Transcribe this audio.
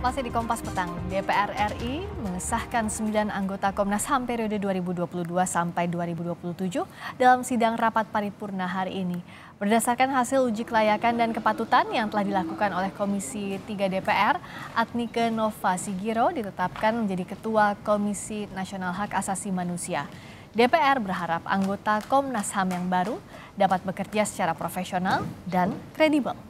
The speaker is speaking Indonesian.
Masih di Kompas Petang, DPR RI mengesahkan 9 anggota Komnas HAM periode 2022 sampai 2027 dalam sidang rapat paripurna hari ini. Berdasarkan hasil uji kelayakan dan kepatutan yang telah dilakukan oleh Komisi 3 DPR, Atnike Nova Sigiro ditetapkan menjadi Ketua Komisi Nasional Hak Asasi Manusia. DPR berharap anggota Komnas HAM yang baru dapat bekerja secara profesional dan kredibel.